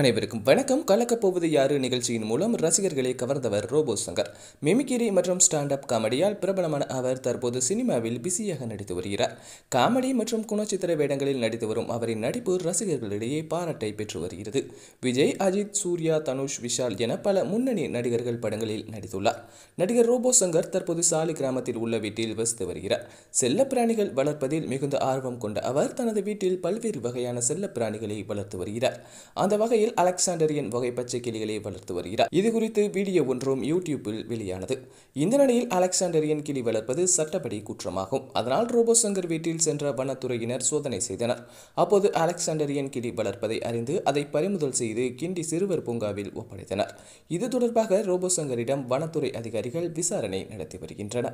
அனைவருக்கும் வணக்கம் கலக்கப்போவது யாரு நிகழ்ச்சியின் மூலம் ரசிகர்களை கவர்ந்தவர் ரோபோ சங்கர் மிமிகிரி மற்றும் ஸ்டாண்ட் அப் காமெடியால் பிரபலமான அவர் தற்போது சினிமாவில் பிஸியாக நடித்து வருகிறார் காமெடி மற்றும் குணச்சித்திர வேடங்களில் நடித்து வரும் அவரின் நடிப்பு ரசிகர்களிடையே பாராட்டை பெற்று வருகிறது விஜய் அஜித் சூர்யா தனுஷ் விஷால் என பல முன்னணி நடிகர்கள் படங்களில் நடித்துள்ளார் நடிகர் ரோபோ சங்கர் தற்போது சாலி கிராமத்தில் உள்ள வீட்டில் வசித்து வருகிறார் செல்லப்பிராணிகள் வளர்ப்பதில் மிகுந்த ஆர்வம் கொண்ட அவர் தனது வீட்டில் பல்வேறு வகையான செல்லப்பிராணிகளை வளர்த்து வருகிறார் அந்த வகையில் சென்னையில் அலெக்சாண்டரியன் பச்சை கிளிகளை வளர்த்து வருகிறார் இது குறித்து வீடியோ ஒன்றும் யூடியூப்பில் வெளியானது இந்த நிலையில் அலெக்சாண்டரியன் கிளி வளர்ப்பது சட்டப்படி குற்றமாகும் அதனால் ரோபோசங்கர் வீட்டில் சென்ற வனத்துறையினர் சோதனை செய்தனர் அப்போது அலெக்சாண்டரியன் கிளி வளர்ப்பதை அறிந்து அதை பறிமுதல் செய்து கிண்டி சிறுவர் பூங்காவில் ஒப்படைத்தனர் இது தொடர்பாக ரோபோசங்கரிடம் வனத்துறை அதிகாரிகள் விசாரணை நடத்தி வருகின்றனர்